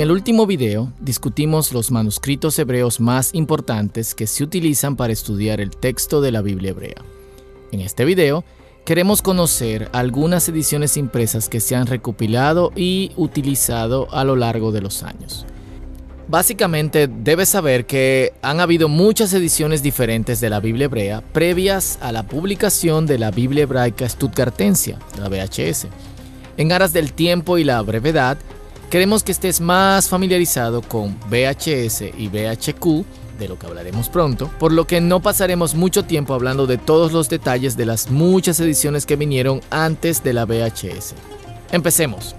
En el último video discutimos los manuscritos hebreos más importantes que se utilizan para estudiar el texto de la Biblia hebrea. En este video queremos conocer algunas ediciones impresas que se han recopilado y utilizado a lo largo de los años. Básicamente debes saber que han habido muchas ediciones diferentes de la Biblia hebrea previas a la publicación de la Biblia hebraica Stuttgartensia, la VHS. En aras del tiempo y la brevedad, Queremos que estés más familiarizado con VHS y VHQ de lo que hablaremos pronto, por lo que no pasaremos mucho tiempo hablando de todos los detalles de las muchas ediciones que vinieron antes de la VHS. Empecemos.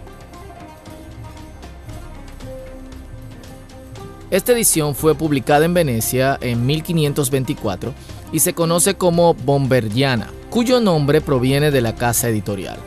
Esta edición fue publicada en Venecia en 1524 y se conoce como Bombergiana, cuyo nombre proviene de la casa editorial.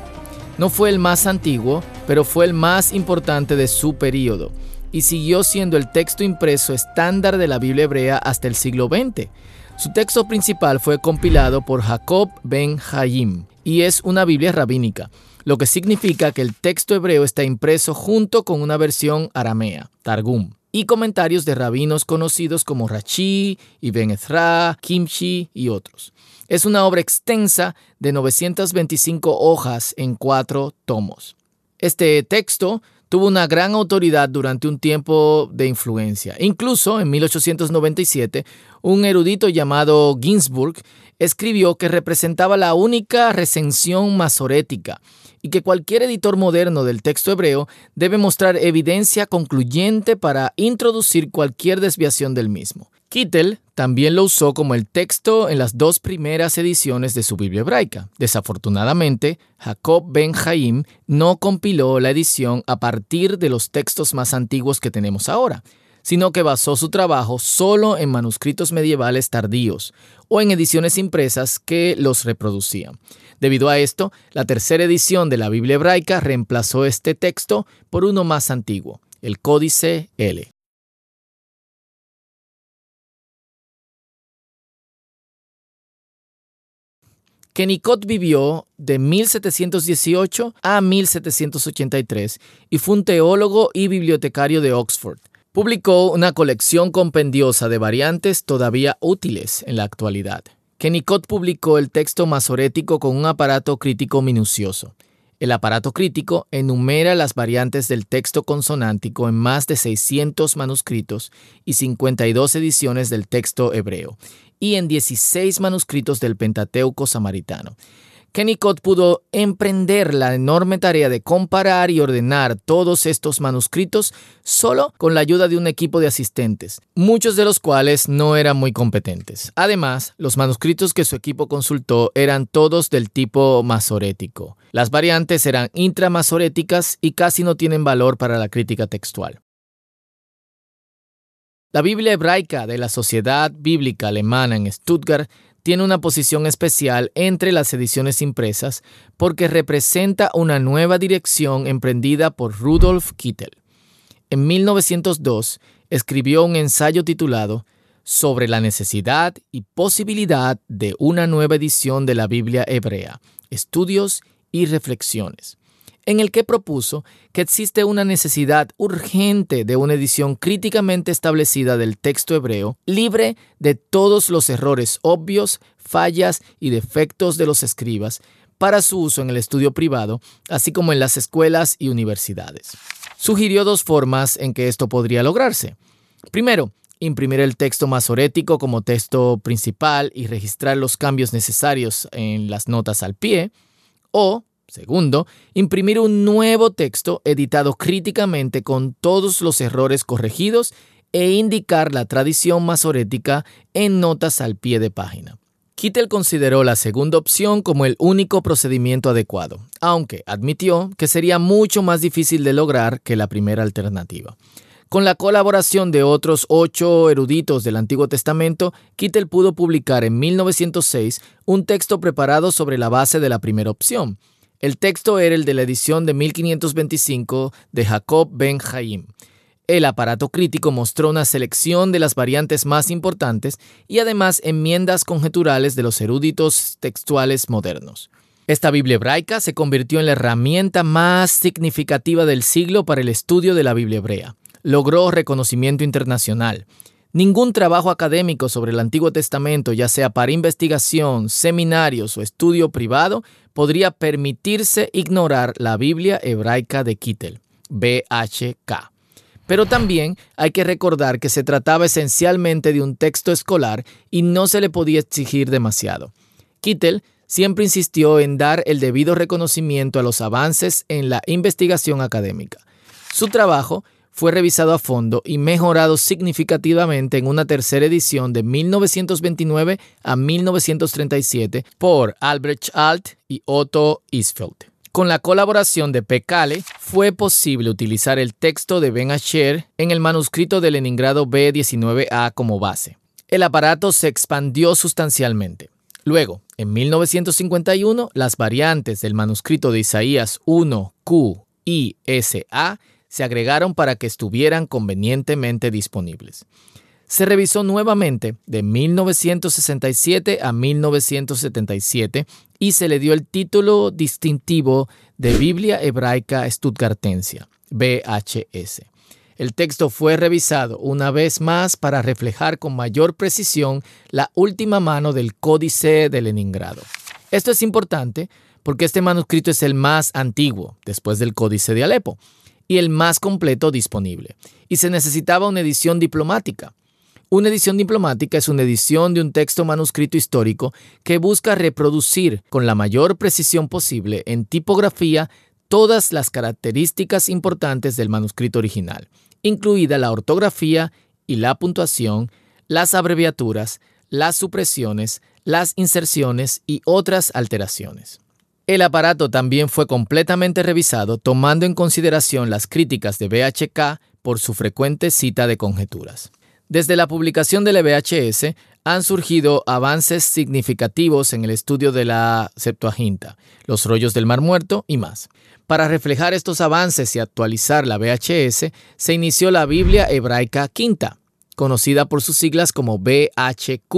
No fue el más antiguo, pero fue el más importante de su período y siguió siendo el texto impreso estándar de la Biblia hebrea hasta el siglo XX. Su texto principal fue compilado por Jacob ben Hayim y es una Biblia rabínica, lo que significa que el texto hebreo está impreso junto con una versión aramea, Targum, y comentarios de rabinos conocidos como Rachi, Ibn Ezra, Kimchi y otros. Es una obra extensa de 925 hojas en cuatro tomos. Este texto tuvo una gran autoridad durante un tiempo de influencia. Incluso en 1897, un erudito llamado Ginsburg escribió que representaba la única recensión masorética y que cualquier editor moderno del texto hebreo debe mostrar evidencia concluyente para introducir cualquier desviación del mismo. Kittel también lo usó como el texto en las dos primeras ediciones de su Biblia hebraica. Desafortunadamente, Jacob ben Jaim no compiló la edición a partir de los textos más antiguos que tenemos ahora, sino que basó su trabajo solo en manuscritos medievales tardíos o en ediciones impresas que los reproducían. Debido a esto, la tercera edición de la Biblia hebraica reemplazó este texto por uno más antiguo, el Códice L. Kennicott vivió de 1718 a 1783 y fue un teólogo y bibliotecario de Oxford. Publicó una colección compendiosa de variantes todavía útiles en la actualidad. Kennicott publicó el texto masorético con un aparato crítico minucioso. El aparato crítico enumera las variantes del texto consonántico en más de 600 manuscritos y 52 ediciones del texto hebreo, y en 16 manuscritos del Pentateuco samaritano. Kennicott pudo emprender la enorme tarea de comparar y ordenar todos estos manuscritos solo con la ayuda de un equipo de asistentes, muchos de los cuales no eran muy competentes. Además, los manuscritos que su equipo consultó eran todos del tipo masorético. Las variantes serán intramasoréticas y casi no tienen valor para la crítica textual. La Biblia hebraica de la Sociedad Bíblica Alemana en Stuttgart tiene una posición especial entre las ediciones impresas porque representa una nueva dirección emprendida por Rudolf Kittel. En 1902 escribió un ensayo titulado Sobre la necesidad y posibilidad de una nueva edición de la Biblia hebrea, estudios y reflexiones, en el que propuso que existe una necesidad urgente de una edición críticamente establecida del texto hebreo, libre de todos los errores obvios, fallas y defectos de los escribas, para su uso en el estudio privado, así como en las escuelas y universidades. Sugirió dos formas en que esto podría lograrse. Primero, imprimir el texto masorético como texto principal y registrar los cambios necesarios en las notas al pie. O, Segundo, imprimir un nuevo texto editado críticamente con todos los errores corregidos e indicar la tradición masorética en notas al pie de página. Kittel consideró la segunda opción como el único procedimiento adecuado, aunque admitió que sería mucho más difícil de lograr que la primera alternativa. Con la colaboración de otros ocho eruditos del Antiguo Testamento, Kittel pudo publicar en 1906 un texto preparado sobre la base de la primera opción. El texto era el de la edición de 1525 de Jacob Ben Jaim. El aparato crítico mostró una selección de las variantes más importantes y además enmiendas conjeturales de los eruditos textuales modernos. Esta Biblia hebraica se convirtió en la herramienta más significativa del siglo para el estudio de la Biblia hebrea. Logró reconocimiento internacional. Ningún trabajo académico sobre el Antiguo Testamento, ya sea para investigación, seminarios o estudio privado, podría permitirse ignorar la Biblia hebraica de Kittel, BHK. Pero también hay que recordar que se trataba esencialmente de un texto escolar y no se le podía exigir demasiado. Kittel siempre insistió en dar el debido reconocimiento a los avances en la investigación académica. Su trabajo fue revisado a fondo y mejorado significativamente en una tercera edición de 1929 a 1937 por Albrecht Alt y Otto Isfeld. Con la colaboración de Pekale, fue posible utilizar el texto de Ben Asher en el manuscrito de Leningrado B-19A como base. El aparato se expandió sustancialmente. Luego, en 1951, las variantes del manuscrito de Isaías 1 Q y S se agregaron para que estuvieran convenientemente disponibles. Se revisó nuevamente de 1967 a 1977 y se le dio el título distintivo de Biblia Hebraica Stuttgartensia, BHS. El texto fue revisado una vez más para reflejar con mayor precisión la última mano del Códice de Leningrado. Esto es importante porque este manuscrito es el más antiguo, después del Códice de Alepo y el más completo disponible. Y se necesitaba una edición diplomática. Una edición diplomática es una edición de un texto manuscrito histórico que busca reproducir con la mayor precisión posible en tipografía todas las características importantes del manuscrito original, incluida la ortografía y la puntuación, las abreviaturas, las supresiones, las inserciones y otras alteraciones. El aparato también fue completamente revisado tomando en consideración las críticas de BHK por su frecuente cita de conjeturas. Desde la publicación del VHS han surgido avances significativos en el estudio de la Septuaginta, los rollos del Mar Muerto y más. Para reflejar estos avances y actualizar la VHS, se inició la Biblia Hebraica Quinta, conocida por sus siglas como BHQ.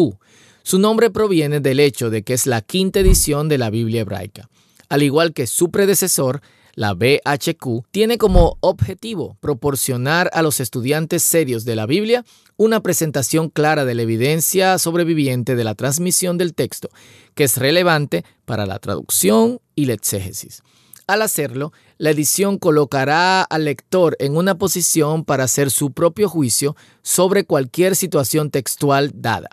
Su nombre proviene del hecho de que es la quinta edición de la Biblia Hebraica. Al igual que su predecesor, la BHQ tiene como objetivo proporcionar a los estudiantes serios de la Biblia una presentación clara de la evidencia sobreviviente de la transmisión del texto, que es relevante para la traducción y la exégesis. Al hacerlo, la edición colocará al lector en una posición para hacer su propio juicio sobre cualquier situación textual dada.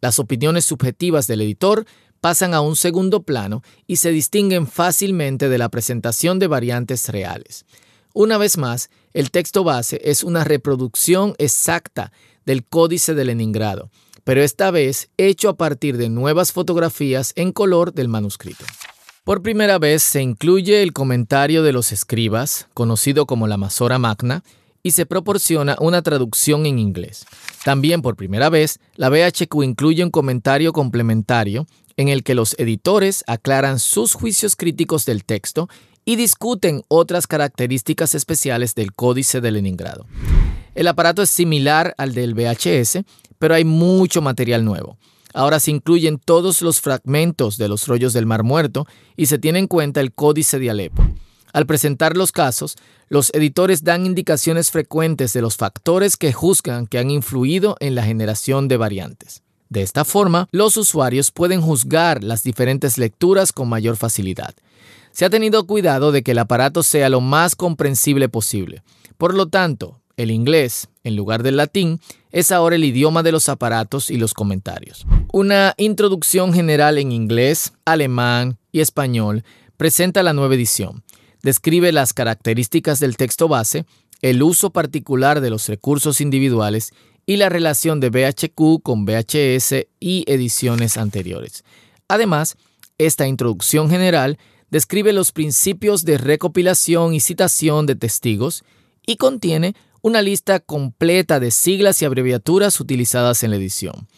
Las opiniones subjetivas del editor pasan a un segundo plano y se distinguen fácilmente de la presentación de variantes reales. Una vez más, el texto base es una reproducción exacta del Códice de Leningrado, pero esta vez hecho a partir de nuevas fotografías en color del manuscrito. Por primera vez se incluye el comentario de los escribas, conocido como la Masora Magna, y se proporciona una traducción en inglés. También por primera vez, la BHQ incluye un comentario complementario en el que los editores aclaran sus juicios críticos del texto y discuten otras características especiales del Códice de Leningrado. El aparato es similar al del VHS, pero hay mucho material nuevo. Ahora se incluyen todos los fragmentos de los rollos del Mar Muerto y se tiene en cuenta el Códice de Alepo. Al presentar los casos, los editores dan indicaciones frecuentes de los factores que juzgan que han influido en la generación de variantes. De esta forma, los usuarios pueden juzgar las diferentes lecturas con mayor facilidad. Se ha tenido cuidado de que el aparato sea lo más comprensible posible. Por lo tanto, el inglés, en lugar del latín, es ahora el idioma de los aparatos y los comentarios. Una introducción general en inglés, alemán y español presenta la nueva edición describe las características del texto base, el uso particular de los recursos individuales y la relación de BHQ con BHs y ediciones anteriores. Además, esta introducción general describe los principios de recopilación y citación de testigos y contiene una lista completa de siglas y abreviaturas utilizadas en la edición.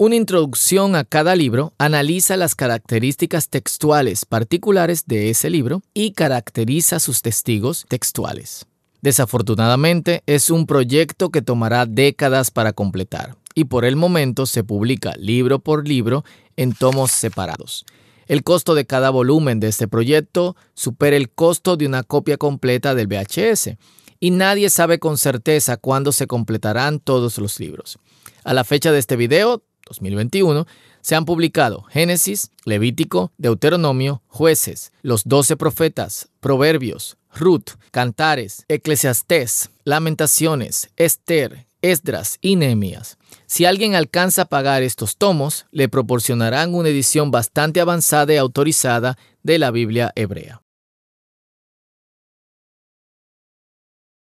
Una introducción a cada libro analiza las características textuales particulares de ese libro y caracteriza sus testigos textuales. Desafortunadamente, es un proyecto que tomará décadas para completar y por el momento se publica libro por libro en tomos separados. El costo de cada volumen de este proyecto supera el costo de una copia completa del VHS y nadie sabe con certeza cuándo se completarán todos los libros. A la fecha de este video, 2021, se han publicado Génesis, Levítico, Deuteronomio, Jueces, los doce profetas, Proverbios, Ruth, Cantares, Eclesiastés, Lamentaciones, Esther, Esdras y Nehemías. Si alguien alcanza a pagar estos tomos, le proporcionarán una edición bastante avanzada y autorizada de la Biblia hebrea.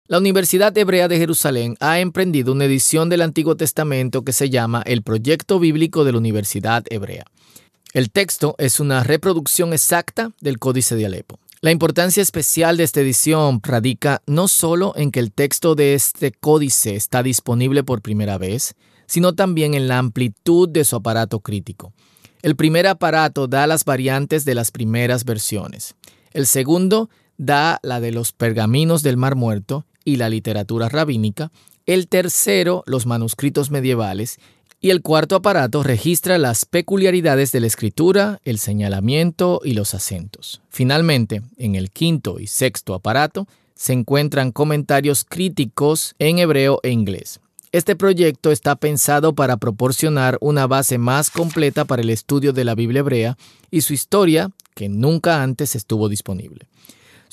La Universidad Hebrea de Jerusalén ha emprendido una edición del Antiguo Testamento que se llama el Proyecto Bíblico de la Universidad Hebrea. El texto es una reproducción exacta del Códice de Alepo. La importancia especial de esta edición radica no solo en que el texto de este códice está disponible por primera vez, sino también en la amplitud de su aparato crítico. El primer aparato da las variantes de las primeras versiones. El segundo da la de los pergaminos del Mar Muerto y la literatura rabínica, el tercero, los manuscritos medievales, y el cuarto aparato registra las peculiaridades de la escritura, el señalamiento y los acentos. Finalmente, en el quinto y sexto aparato se encuentran comentarios críticos en hebreo e inglés. Este proyecto está pensado para proporcionar una base más completa para el estudio de la Biblia hebrea y su historia, que nunca antes estuvo disponible.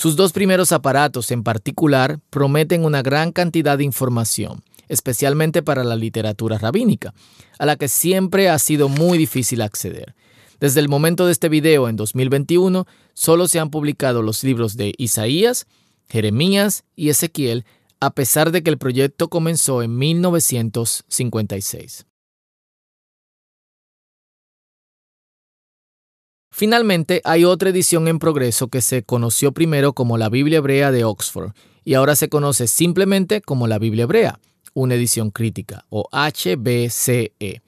Sus dos primeros aparatos en particular prometen una gran cantidad de información, especialmente para la literatura rabínica, a la que siempre ha sido muy difícil acceder. Desde el momento de este video en 2021, solo se han publicado los libros de Isaías, Jeremías y Ezequiel, a pesar de que el proyecto comenzó en 1956. Finalmente, hay otra edición en progreso que se conoció primero como la Biblia Hebrea de Oxford y ahora se conoce simplemente como la Biblia Hebrea, una edición crítica, o HBCE.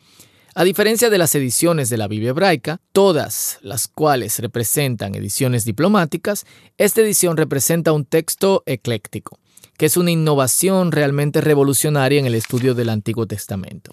A diferencia de las ediciones de la Biblia hebraica, todas las cuales representan ediciones diplomáticas, esta edición representa un texto ecléctico, que es una innovación realmente revolucionaria en el estudio del Antiguo Testamento.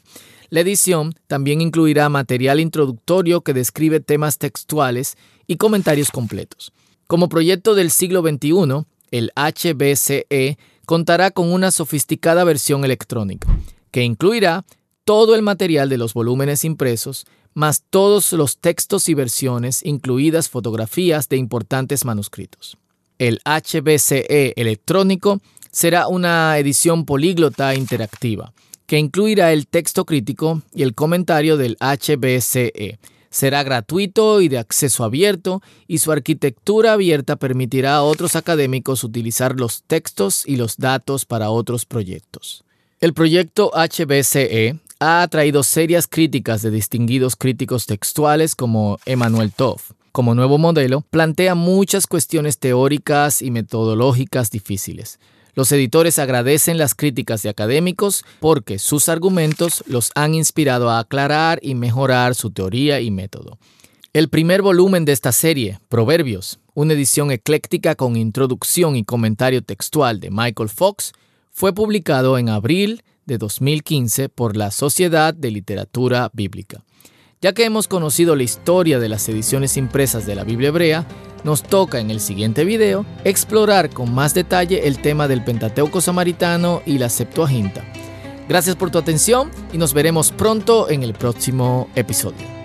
La edición también incluirá material introductorio que describe temas textuales y comentarios completos. Como proyecto del siglo XXI, el HBCE contará con una sofisticada versión electrónica, que incluirá todo el material de los volúmenes impresos, más todos los textos y versiones, incluidas fotografías de importantes manuscritos. El HBCE electrónico será una edición políglota interactiva, que incluirá el texto crítico y el comentario del HBCE. Será gratuito y de acceso abierto y su arquitectura abierta permitirá a otros académicos utilizar los textos y los datos para otros proyectos. El proyecto HBCE ha atraído serias críticas de distinguidos críticos textuales como Emanuel Toff. Como nuevo modelo, plantea muchas cuestiones teóricas y metodológicas difíciles. Los editores agradecen las críticas de académicos porque sus argumentos los han inspirado a aclarar y mejorar su teoría y método. El primer volumen de esta serie, Proverbios, una edición ecléctica con introducción y comentario textual de Michael Fox, fue publicado en abril de 2015 por la Sociedad de Literatura Bíblica. Ya que hemos conocido la historia de las ediciones impresas de la Biblia hebrea, nos toca en el siguiente video explorar con más detalle el tema del Pentateuco samaritano y la Septuaginta. Gracias por tu atención y nos veremos pronto en el próximo episodio.